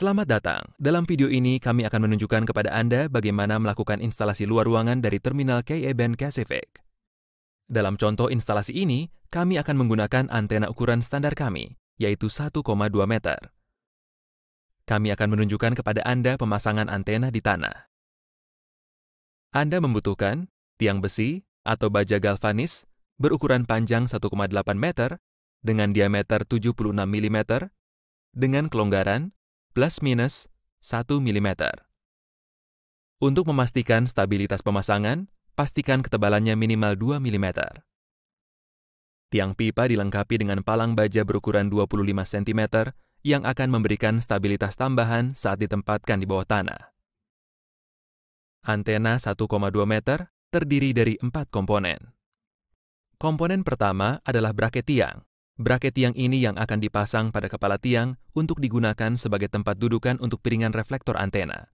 Selamat datang. Dalam video ini kami akan menunjukkan kepada Anda bagaimana melakukan instalasi luar ruangan dari terminal e Band Pacific. Dalam contoh instalasi ini, kami akan menggunakan antena ukuran standar kami, yaitu 1,2 meter. Kami akan menunjukkan kepada Anda pemasangan antena di tanah. Anda membutuhkan tiang besi atau baja galvanis berukuran panjang 1,8 meter dengan diameter 76 mm dengan kelonggaran plus minus 1 mm. Untuk memastikan stabilitas pemasangan, pastikan ketebalannya minimal 2 mm. Tiang pipa dilengkapi dengan palang baja berukuran 25 cm yang akan memberikan stabilitas tambahan saat ditempatkan di bawah tanah. Antena 1,2 meter terdiri dari empat komponen. Komponen pertama adalah braket tiang, Braket tiang ini yang akan dipasang pada kepala tiang untuk digunakan sebagai tempat dudukan untuk piringan reflektor antena.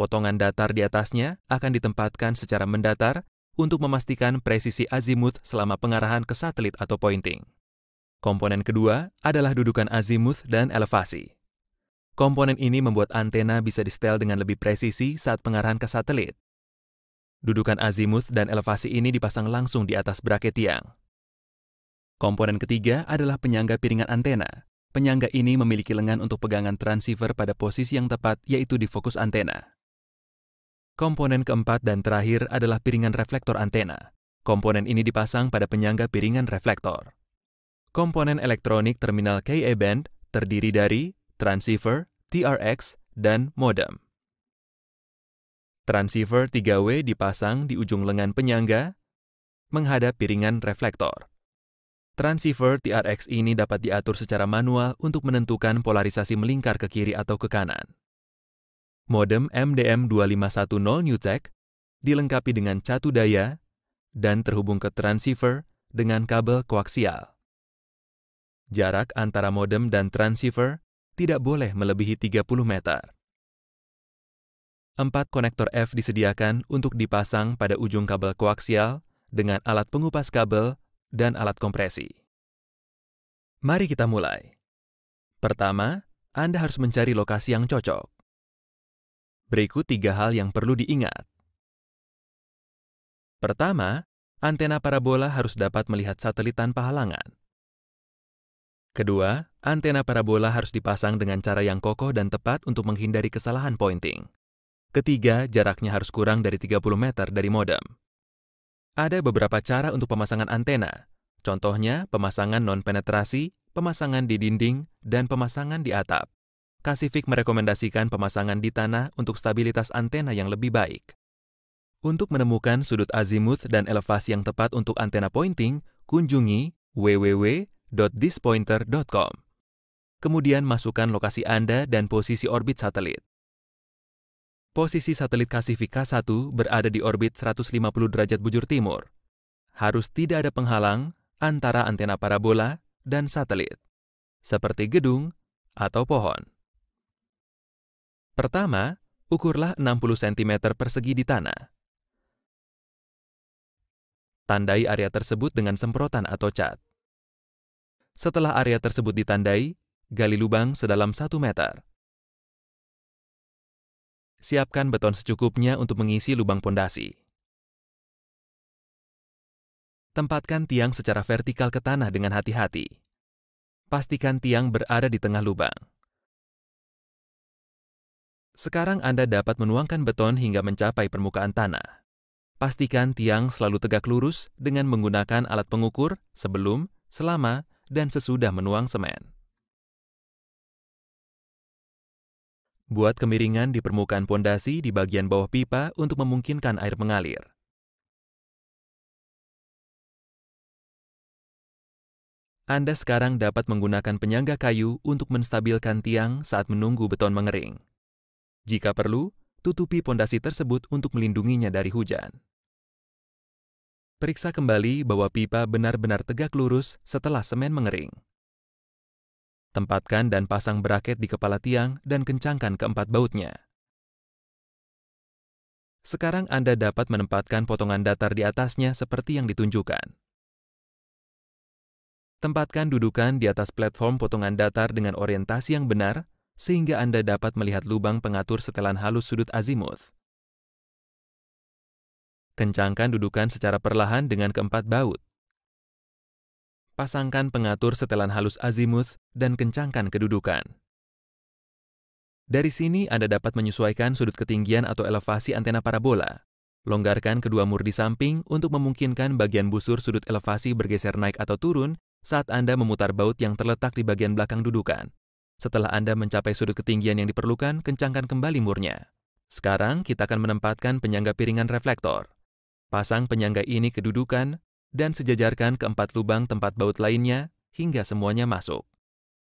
Potongan datar di atasnya akan ditempatkan secara mendatar untuk memastikan presisi azimuth selama pengarahan ke satelit atau pointing. Komponen kedua adalah dudukan azimuth dan elevasi. Komponen ini membuat antena bisa disetel dengan lebih presisi saat pengarahan ke satelit. Dudukan azimuth dan elevasi ini dipasang langsung di atas braket tiang. Komponen ketiga adalah penyangga piringan antena. Penyangga ini memiliki lengan untuk pegangan transceiver pada posisi yang tepat, yaitu di fokus antena. Komponen keempat dan terakhir adalah piringan reflektor antena. Komponen ini dipasang pada penyangga piringan reflektor. Komponen elektronik terminal KE band terdiri dari transceiver, TRX, dan modem. Transceiver 3W dipasang di ujung lengan penyangga menghadap piringan reflektor. Transceiver TRX ini dapat diatur secara manual untuk menentukan polarisasi melingkar ke kiri atau ke kanan. Modem MDM2510 Newtek dilengkapi dengan catu daya dan terhubung ke transceiver dengan kabel koaksial. Jarak antara modem dan transceiver tidak boleh melebihi 30 meter. Empat konektor F disediakan untuk dipasang pada ujung kabel koaksial dengan alat pengupas kabel dan alat kompresi. Mari kita mulai. Pertama, Anda harus mencari lokasi yang cocok. Berikut tiga hal yang perlu diingat. Pertama, antena parabola harus dapat melihat satelit tanpa halangan. Kedua, antena parabola harus dipasang dengan cara yang kokoh dan tepat untuk menghindari kesalahan pointing. Ketiga, jaraknya harus kurang dari 30 meter dari modem. Ada beberapa cara untuk pemasangan antena. Contohnya, pemasangan non-penetrasi, pemasangan di dinding, dan pemasangan di atap. Kasifik merekomendasikan pemasangan di tanah untuk stabilitas antena yang lebih baik. Untuk menemukan sudut azimuth dan elevasi yang tepat untuk antena pointing, kunjungi www.dispointer.com. Kemudian masukkan lokasi Anda dan posisi orbit satelit posisi satelit Kasifika 1 berada di orbit 150 derajat bujur timur. Harus tidak ada penghalang antara antena parabola dan satelit, seperti gedung atau pohon. Pertama, ukurlah 60 cm persegi di tanah. Tandai area tersebut dengan semprotan atau cat. Setelah area tersebut ditandai, gali lubang sedalam 1 meter. Siapkan beton secukupnya untuk mengisi lubang pondasi. Tempatkan tiang secara vertikal ke tanah dengan hati-hati. Pastikan tiang berada di tengah lubang. Sekarang Anda dapat menuangkan beton hingga mencapai permukaan tanah. Pastikan tiang selalu tegak lurus dengan menggunakan alat pengukur sebelum, selama, dan sesudah menuang semen. Buat kemiringan di permukaan pondasi di bagian bawah pipa untuk memungkinkan air mengalir. Anda sekarang dapat menggunakan penyangga kayu untuk menstabilkan tiang saat menunggu beton mengering. Jika perlu, tutupi pondasi tersebut untuk melindunginya dari hujan. Periksa kembali bahwa pipa benar-benar tegak lurus setelah semen mengering. Tempatkan dan pasang beraket di kepala tiang dan kencangkan keempat bautnya. Sekarang Anda dapat menempatkan potongan datar di atasnya seperti yang ditunjukkan. Tempatkan dudukan di atas platform potongan datar dengan orientasi yang benar, sehingga Anda dapat melihat lubang pengatur setelan halus sudut azimuth. Kencangkan dudukan secara perlahan dengan keempat baut pasangkan pengatur setelan halus azimuth, dan kencangkan kedudukan. Dari sini Anda dapat menyesuaikan sudut ketinggian atau elevasi antena parabola. Longgarkan kedua mur di samping untuk memungkinkan bagian busur sudut elevasi bergeser naik atau turun saat Anda memutar baut yang terletak di bagian belakang dudukan. Setelah Anda mencapai sudut ketinggian yang diperlukan, kencangkan kembali murnya. Sekarang kita akan menempatkan penyangga piringan reflektor. Pasang penyangga ini ke dudukan dan sejajarkan keempat lubang tempat baut lainnya hingga semuanya masuk.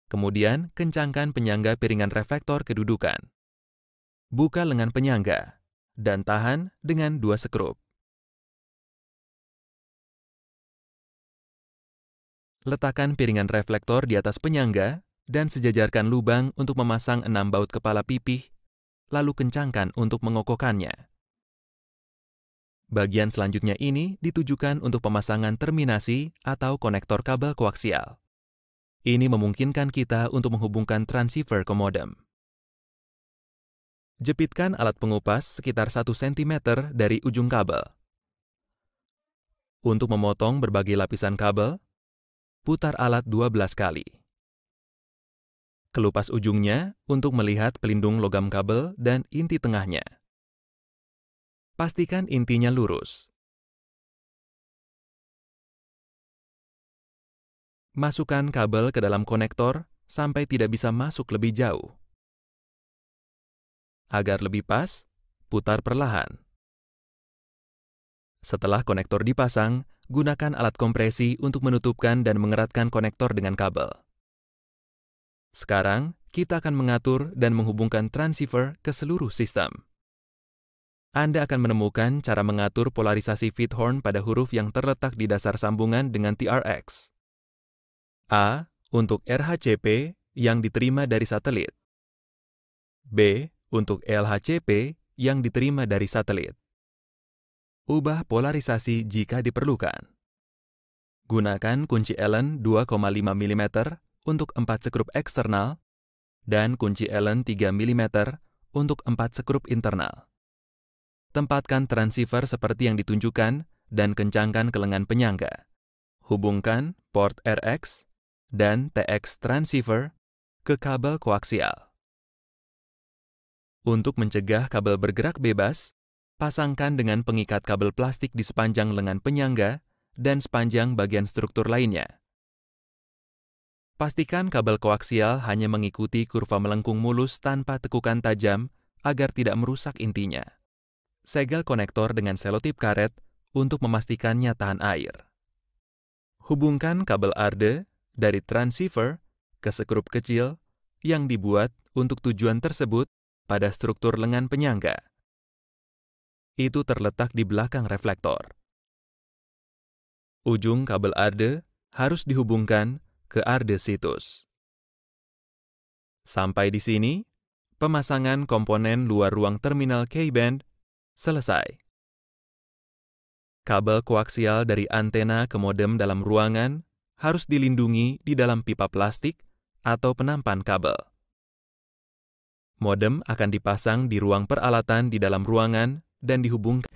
Kemudian, kencangkan penyangga piringan reflektor kedudukan. Buka lengan penyangga, dan tahan dengan dua sekrup. Letakkan piringan reflektor di atas penyangga dan sejajarkan lubang untuk memasang enam baut kepala pipih, lalu kencangkan untuk mengokokannya. Bagian selanjutnya ini ditujukan untuk pemasangan terminasi atau konektor kabel koaksial. Ini memungkinkan kita untuk menghubungkan transceiver ke modem. Jepitkan alat pengupas sekitar 1 cm dari ujung kabel. Untuk memotong berbagai lapisan kabel, putar alat 12 kali. Kelupas ujungnya untuk melihat pelindung logam kabel dan inti tengahnya. Pastikan intinya lurus. Masukkan kabel ke dalam konektor sampai tidak bisa masuk lebih jauh. Agar lebih pas, putar perlahan. Setelah konektor dipasang, gunakan alat kompresi untuk menutupkan dan mengeratkan konektor dengan kabel. Sekarang, kita akan mengatur dan menghubungkan transceiver ke seluruh sistem. Anda akan menemukan cara mengatur polarisasi horn pada huruf yang terletak di dasar sambungan dengan TRX. A. Untuk RHCP yang diterima dari satelit. B. Untuk LHCP yang diterima dari satelit. Ubah polarisasi jika diperlukan. Gunakan kunci Allen 2,5 mm untuk 4 sekrup eksternal dan kunci Allen 3 mm untuk 4 sekrup internal. Tempatkan transceiver seperti yang ditunjukkan dan kencangkan ke lengan penyangga. Hubungkan port RX dan TX transceiver ke kabel koaksial. Untuk mencegah kabel bergerak bebas, pasangkan dengan pengikat kabel plastik di sepanjang lengan penyangga dan sepanjang bagian struktur lainnya. Pastikan kabel koaksial hanya mengikuti kurva melengkung mulus tanpa tekukan tajam agar tidak merusak intinya segel konektor dengan selotip karet untuk memastikannya tahan air. Hubungkan kabel ARDE dari transceiver ke sekrup kecil yang dibuat untuk tujuan tersebut pada struktur lengan penyangga. Itu terletak di belakang reflektor. Ujung kabel ARDE harus dihubungkan ke ARDE situs. Sampai di sini, pemasangan komponen luar ruang terminal K-band Selesai. Kabel koaksial dari antena ke modem dalam ruangan harus dilindungi di dalam pipa plastik atau penampan kabel. Modem akan dipasang di ruang peralatan di dalam ruangan dan dihubungkan.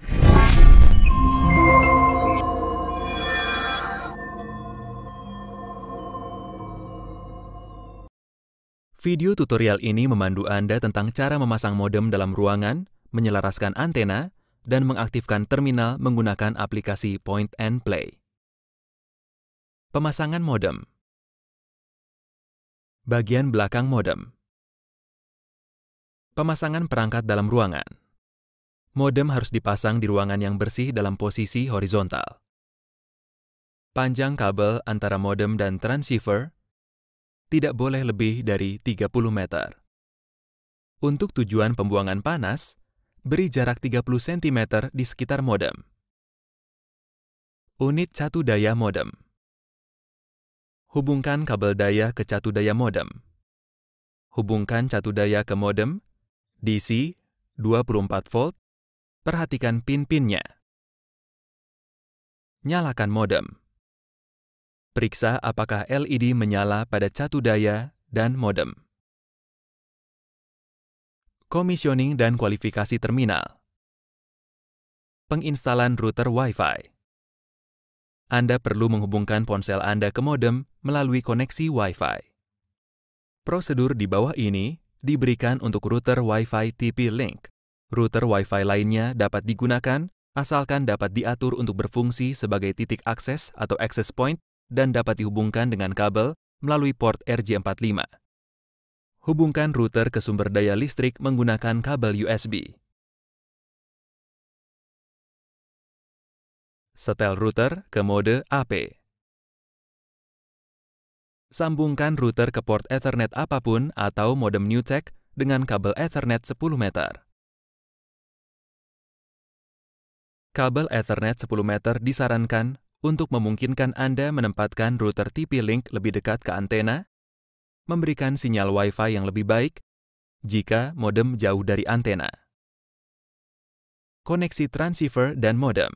Video tutorial ini memandu Anda tentang cara memasang modem dalam ruangan menyelaraskan antena, dan mengaktifkan terminal menggunakan aplikasi Point and Play. Pemasangan modem Bagian belakang modem Pemasangan perangkat dalam ruangan Modem harus dipasang di ruangan yang bersih dalam posisi horizontal. Panjang kabel antara modem dan transceiver tidak boleh lebih dari 30 meter. Untuk tujuan pembuangan panas, Beri jarak 30 cm di sekitar modem. Unit catu daya modem. Hubungkan kabel daya ke catu daya modem. Hubungkan catu daya ke modem, DC 24 volt. Perhatikan pin-pinnya. Nyalakan modem. Periksa apakah LED menyala pada catu daya dan modem komisioning dan kualifikasi terminal. Penginstalan router Wi-Fi Anda perlu menghubungkan ponsel Anda ke modem melalui koneksi Wi-Fi. Prosedur di bawah ini diberikan untuk router Wi-Fi TP-Link. Router Wi-Fi lainnya dapat digunakan asalkan dapat diatur untuk berfungsi sebagai titik akses atau access point dan dapat dihubungkan dengan kabel melalui port RJ45. Hubungkan router ke sumber daya listrik menggunakan kabel USB. Setel router ke mode AP. Sambungkan router ke port Ethernet apapun atau modem Newtek dengan kabel Ethernet 10 meter. Kabel Ethernet 10 meter disarankan untuk memungkinkan Anda menempatkan router TP-Link lebih dekat ke antena memberikan sinyal Wi-Fi yang lebih baik jika modem jauh dari antena. Koneksi transceiver dan modem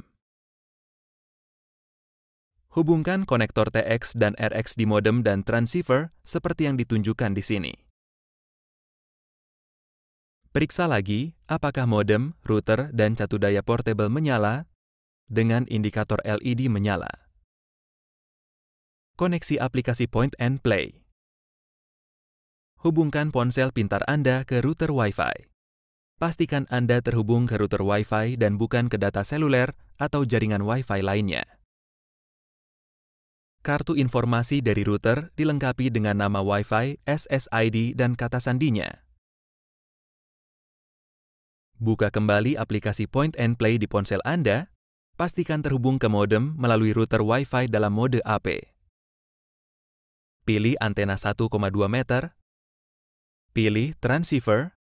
Hubungkan konektor TX dan RX di modem dan transceiver seperti yang ditunjukkan di sini. Periksa lagi apakah modem, router, dan catu daya portable menyala dengan indikator LED menyala. Koneksi aplikasi Point and Play hubungkan ponsel pintar Anda ke router Wi-Fi. Pastikan Anda terhubung ke router Wi-Fi dan bukan ke data seluler atau jaringan Wi-Fi lainnya. Kartu informasi dari router dilengkapi dengan nama Wi-Fi, SSID, dan kata sandinya. Buka kembali aplikasi Point and Play di ponsel Anda, pastikan terhubung ke modem melalui router Wi-Fi dalam mode AP. Pilih antena 1,2 meter Pilih transceiver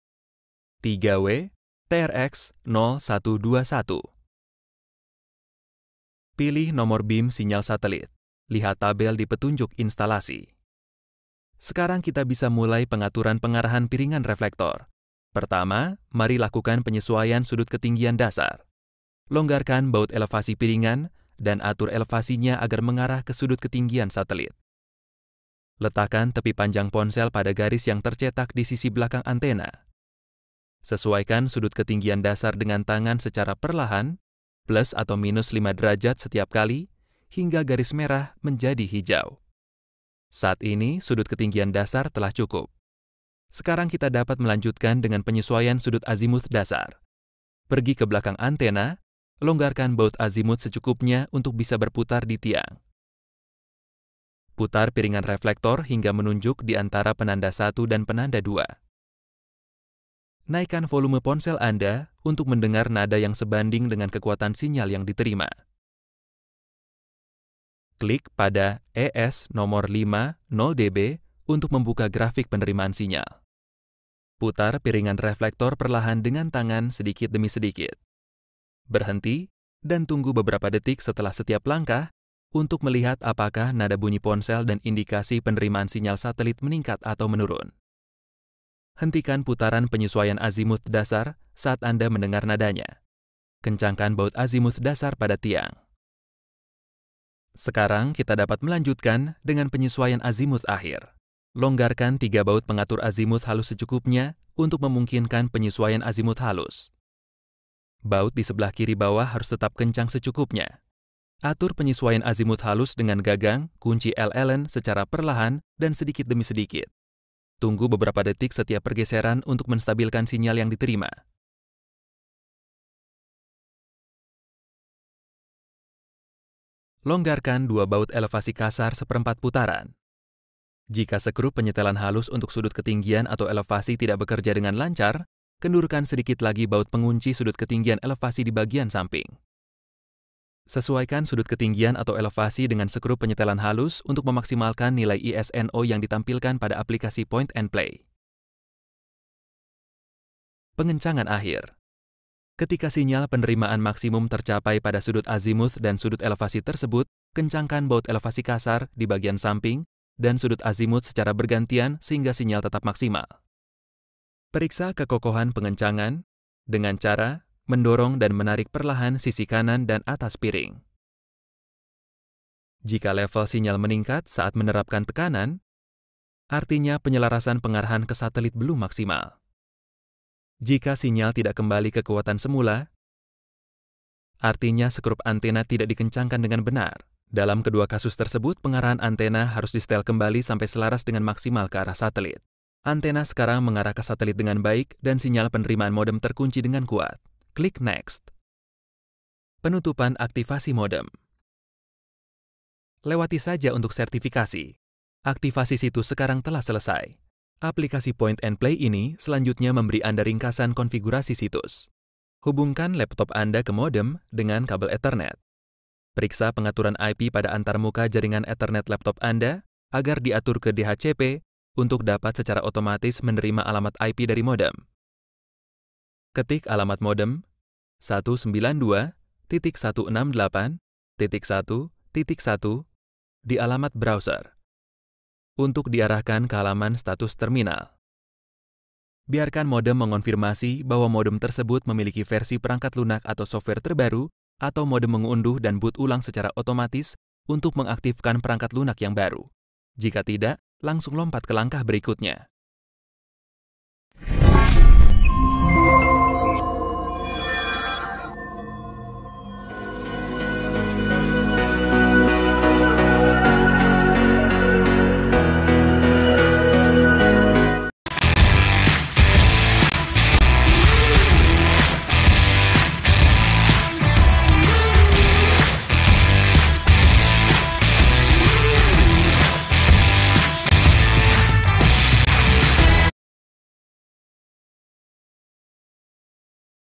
3W TRX0121. Pilih nomor BIM sinyal satelit. Lihat tabel di petunjuk instalasi. Sekarang kita bisa mulai pengaturan pengarahan piringan reflektor. Pertama, mari lakukan penyesuaian sudut ketinggian dasar. Longgarkan baut elevasi piringan dan atur elevasinya agar mengarah ke sudut ketinggian satelit. Letakkan tepi panjang ponsel pada garis yang tercetak di sisi belakang antena. Sesuaikan sudut ketinggian dasar dengan tangan secara perlahan, plus atau minus 5 derajat setiap kali, hingga garis merah menjadi hijau. Saat ini, sudut ketinggian dasar telah cukup. Sekarang kita dapat melanjutkan dengan penyesuaian sudut azimut dasar. Pergi ke belakang antena, longgarkan baut azimut secukupnya untuk bisa berputar di tiang putar piringan reflektor hingga menunjuk di antara penanda 1 dan penanda 2. Naikkan volume ponsel Anda untuk mendengar nada yang sebanding dengan kekuatan sinyal yang diterima. Klik pada ES nomor 5 0 dB untuk membuka grafik penerimaan sinyal. Putar piringan reflektor perlahan dengan tangan sedikit demi sedikit. Berhenti dan tunggu beberapa detik setelah setiap langkah untuk melihat apakah nada bunyi ponsel dan indikasi penerimaan sinyal satelit meningkat atau menurun. Hentikan putaran penyesuaian azimut dasar saat Anda mendengar nadanya. Kencangkan baut azimut dasar pada tiang. Sekarang kita dapat melanjutkan dengan penyesuaian azimut akhir. Longgarkan tiga baut pengatur azimut halus secukupnya untuk memungkinkan penyesuaian azimut halus. Baut di sebelah kiri bawah harus tetap kencang secukupnya. Atur penyesuaian azimut halus dengan gagang, kunci L Allen secara perlahan dan sedikit demi sedikit. Tunggu beberapa detik setiap pergeseran untuk menstabilkan sinyal yang diterima. Longgarkan dua baut elevasi kasar seperempat putaran. Jika sekrup penyetelan halus untuk sudut ketinggian atau elevasi tidak bekerja dengan lancar, kendurkan sedikit lagi baut pengunci sudut ketinggian elevasi di bagian samping. Sesuaikan sudut ketinggian atau elevasi dengan skrup penyetelan halus untuk memaksimalkan nilai ISNO yang ditampilkan pada aplikasi Point and Play. Pengencangan akhir Ketika sinyal penerimaan maksimum tercapai pada sudut azimut dan sudut elevasi tersebut, kencangkan baut elevasi kasar di bagian samping dan sudut azimut secara bergantian sehingga sinyal tetap maksimal. Periksa kekokohan pengencangan dengan cara mendorong dan menarik perlahan sisi kanan dan atas piring. Jika level sinyal meningkat saat menerapkan tekanan, artinya penyelarasan pengarahan ke satelit belum maksimal. Jika sinyal tidak kembali ke kekuatan semula, artinya skrup antena tidak dikencangkan dengan benar. Dalam kedua kasus tersebut, pengarahan antena harus distel kembali sampai selaras dengan maksimal ke arah satelit. Antena sekarang mengarah ke satelit dengan baik dan sinyal penerimaan modem terkunci dengan kuat. Klik Next. Penutupan aktivasi modem. Lewati saja untuk sertifikasi. Aktivasi situs sekarang telah selesai. Aplikasi Point and Play ini selanjutnya memberi Anda ringkasan konfigurasi situs. Hubungkan laptop Anda ke modem dengan kabel Ethernet. Periksa pengaturan IP pada antarmuka jaringan Ethernet laptop Anda agar diatur ke DHCP untuk dapat secara otomatis menerima alamat IP dari modem. Ketik alamat modem 192.168.1.1 di alamat browser untuk diarahkan ke halaman status terminal. Biarkan modem mengonfirmasi bahwa modem tersebut memiliki versi perangkat lunak atau software terbaru atau modem mengunduh dan boot ulang secara otomatis untuk mengaktifkan perangkat lunak yang baru. Jika tidak, langsung lompat ke langkah berikutnya.